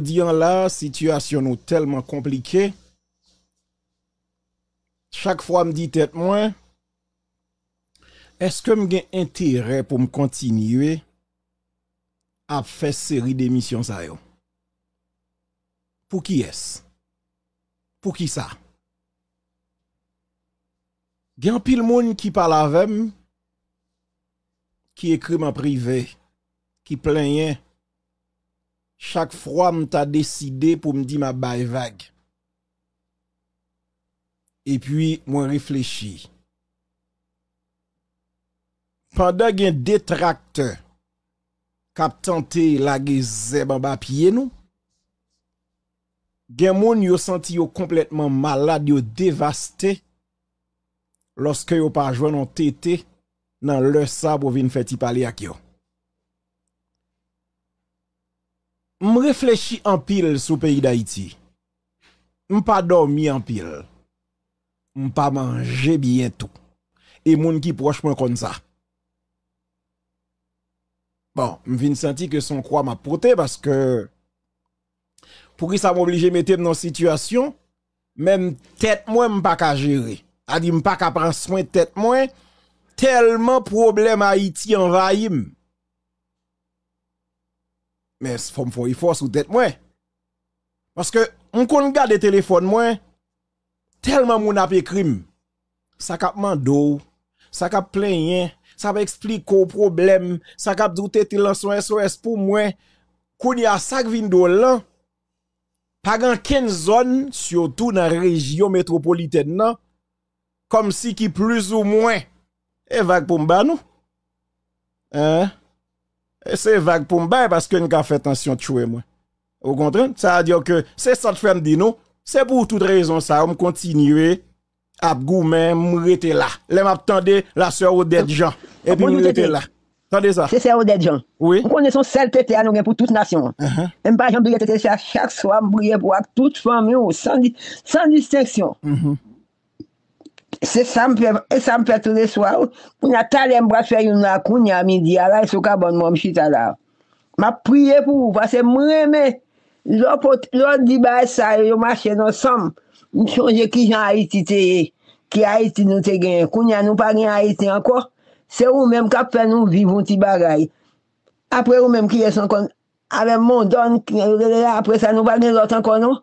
dis en la, situation nous tellement compliquée. Chaque fois, me dit tête moins, est-ce que j'ai intérêt pour me continuer à faire série d'émissions Pour qui est-ce? Pour qui ça? Gen pile monde qui parle avec qui écrit en privé, qui plaignait chaque fois t'a décidé pour me dire ma baie vague. Et puis moi réfléchi. Pendant qu'un détracteur a tenté la zeb en bas pied nous, gen moun yo senti complètement malade, yo dévasté lorsque yo pas joué non tété dans leur sabre vin fait parler avec yo. M'réfléchis réfléchis en pile sur le pays d'Haïti. M'pas pas dormi en pile. M'pas pas mangé bien tout. Et moun qui proche moi comme ça. Bon, je que son croix m'a porté parce que pour qui ça m'oblige mettre dans situation même tête moi ne pas gérer. Je dit pas prendre soin tête moins tellement problème Haïti envahit mais faut me faire force ou tête moi. Parce que on regarde garder téléphone moi tellement mon a crime. Ça cap mando, ça cap plein ça va expliquer au problème, ça cap douter te lancer SOS pour moi. il y a ça vin do là. Pas dans 15 zones surtout dans la région métropolitaine là comme si qui plus ou moins et vague pour nous. Hein? c'est vague pour me parce que nous avons fait attention à tuer moi. Vous comprenez? Ça veut dire que c'est ça que je dis non. C'est pour toute raison ça, on continue à goumer, m'rete là. Les m'attendez la sœur Odette Jean. Et puis m'rete là. Attendez ça. C'est sœur Odette Jean. Oui. On connaît son seul était à nous pour toute nation. Uh-huh. Même pas j'en brille chaque soir, briller pour toute famille, sans, sans distinction. Mm-hmm. Se sanpe, se sanpe tou de swa ou, pou na talen brase yon akounya mi di alay e sou ka bon moun chita la. Ma priye pou ou, pase mwen me, lò di ba e sa yo mache non som, mwen chonje ki jan a iti te, ki a iti nou te gen, akounya nou pa gen a iti anko, se ou menm kap pen nou vivoun ti bagay. Apre ou menm ki ye son kon, ale moun don, apre sa nou va gen lot ankon nou,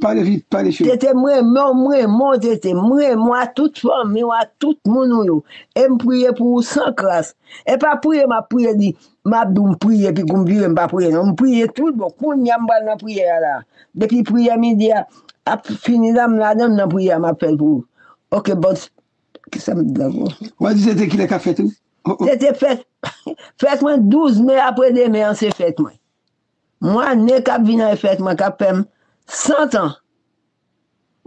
Parle vit, parle chou. Tete mwen, mwen, mwen tete, mwen, mwen a tout fond, mwen a tout mounou yo. E mpouye pou ou san kras. E pa pouye, mwen pouye di, mwen ap dou mpouye, pi kou mpouye, mwen pa pouye nou. Mpouye tout, mwen kou nyamban nan pouye ala. Depi pouye mi di a, ap finidam la dem nan pouye a mwen ap fèl pou ou. Ok, bon, kisa mwen di la vò. Ou an dize te ki lè ka fèt ou? Tete fèt, fèt mwen douz mè apre demè an se fèt mwen. Mwen ne kap vinan fèt mwen, kap fèm. Santan,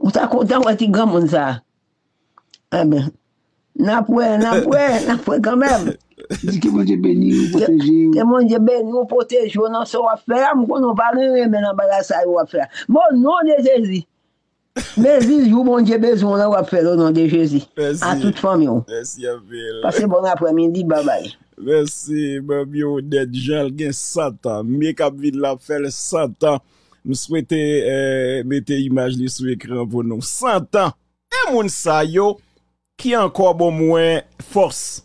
ou ta kontan wè ti gam moun sa. Ebe, eh napwe, napwe, napwe kamèm. Di ki moun jebeni ou poteji ou. E moun jebeni ou poteji ou nan se wafè, moun konon valen ou e menan bagasay ou wafè. Moun non de Jezi. Mè zi jou moun jebeni ou nan wafè ou non de Jezi. A tout fami ou. Pase bon apwe, mè di babay. Mè si, mè mè ou dedijal gen santan. Mè ka vide la fè le santan. Me souwete euh, mette les li sou écran pour nous 100 ans et moun sa yo qui encore bon moins force.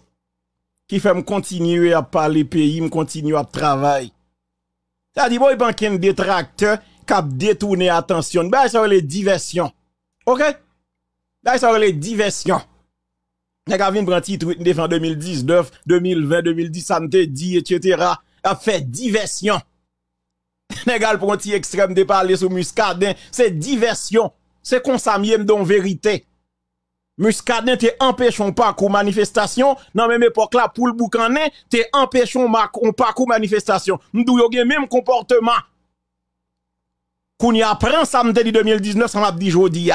Qui fè m à à pays pays, m kontinye à travailler. Sa di boy banken détracteur, kap a attention, ba yon sa diversion, ok? Ba yon sa diversion. le diversyon. Nè ka titre, 2019, 2020, 2010, me et etc. a fait diversion Négal pour un petit extrême de parler sur Muscadin, c'est diversion. C'est qu'on s'amie don vérité. Muscadin te empêche pas qu'on manifestation. Dans même époque là, pour le boucanin, te empêche pas qu'on manifestation. M'dou yo même comportement. Qu'on y apprend samedi 2019, ça m'a dit jodi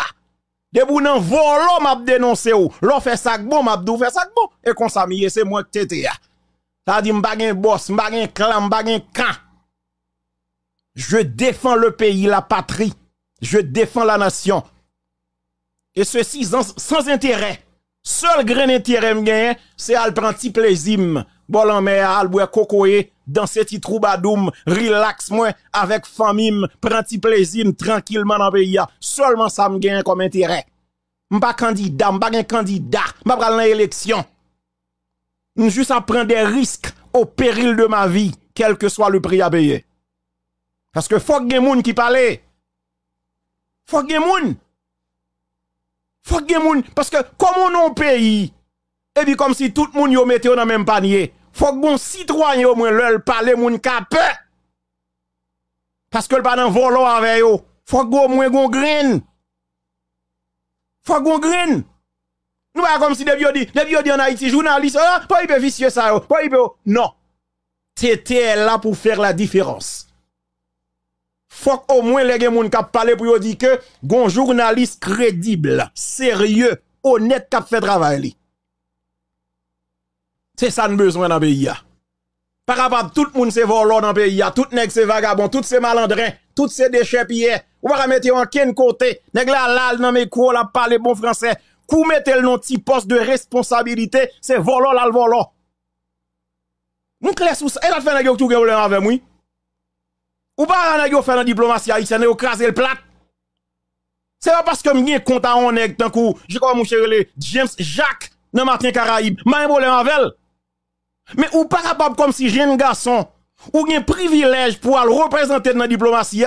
De Debout nan volo m'a dénoncé ou. L'on fait ça, bon, m'a dou fait ça. bon. Et qu'on s'amie, c'est moi qui t'étais Ça dit m'bagin boss, m'bagin clan, m'bagin camp. Je défends le pays, la patrie. Je défends la nation. Et ceci sans, intérêt. Seul intérêt m'a c'est prendre un petit plaisir. Bon en mer, al boire danser petit troubadoum, relax moi avec famille, un plaisir tranquillement dans le pays. Seulement ça me gagne comme intérêt. pas candidat, pas un candidat, m'pa prends pas élection. Juste à prendre des risques au péril de ma vie, quel que soit le prix à payer. Parce que faut que moun qui parle. Faut que moun. Faut que moun. Parce que comme on a pays, et puis comme si tout le monde yon mette dans même panier, faut que bon citoyen yon moins leur parle moun kape. Parce que le pas dans volant avec eux. Faut que moins gon grain. Faut gon grain. Nous pas comme si depuis on dit, dit en Haïti journaliste, ah, pas hyper vicieux ça, hein, pas hyper. Non. C'était là pour faire la différence faut au moins les gens qui parlent pour dire que bon journaliste crédible, sérieux, honnête qui fait travail. C'est ça le besoin dans le pays. Par rapport à tout le monde c'est volant dans le pays, tout le monde c'est vagabond, tout c'est malandrin, tout c'est déchets pierre. Ou va mettre en quel côté, nèg la lal dans mes cours, la parler bon français. Qui mettez le non petit poste de responsabilité, c'est volant là le volant. Nous clair sous ça, et la fin tout avec moi. Ou pas faire yo fait dans diplomatie haïtienne, yo crasé le plat. C'est pas parce que je compte content on nèg, tant coup, je crois mon cher James Jacques, nan Martin Caraïbe, ma problème avec Mais ou pas capable comme si jeune garçon, ou gen privilège pour aller représenter dans la diplomatie,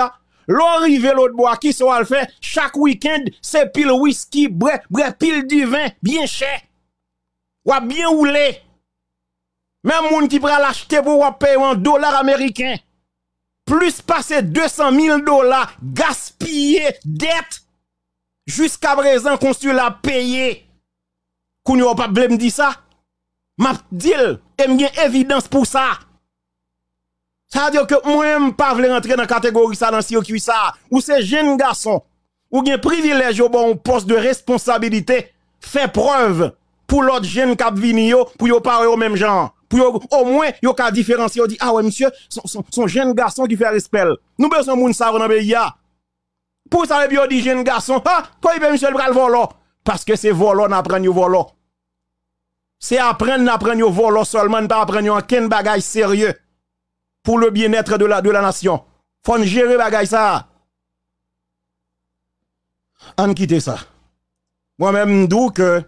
l'arrivée l'autre bois qui se le fait, chaque week-end, c'est pile whisky, bref, bref, pile du vin, bien cher. Ou bien oulé. Même moun qui pral l'acheter pour payer en dollar américain plus passer 200 000 dollars gaspillés, dette, jusqu'à présent, la payé. Qu'on n'y a pas de dit ça. M'a dit, et bien évidence pour ça. Ça veut dire que moi, je pas voulu rentrer dans la catégorie ça, dans circuit ça. Ou ces jeunes garçons, ou bien privilège au bon poste de responsabilité, fait preuve pour l'autre jeune qui a pour yo pas au même genre au moins yo ka différencier on dit ah ouais monsieur son, son, son jeune garçon qui fait respect nous besoin moun ça dans pays pour ça les dit jeune garçon ah quoi il monsieur le volant volo parce que c'est volo n'a yo volo c'est apprendre n'a yo volo seulement pas apprendre aucun bagage sérieux pour le bien-être de la de la nation faut gérer bagage ça on quitte ça moi même d'où que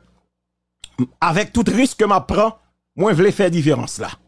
avec tout risque que m'apprend moi, je voulais faire différence là.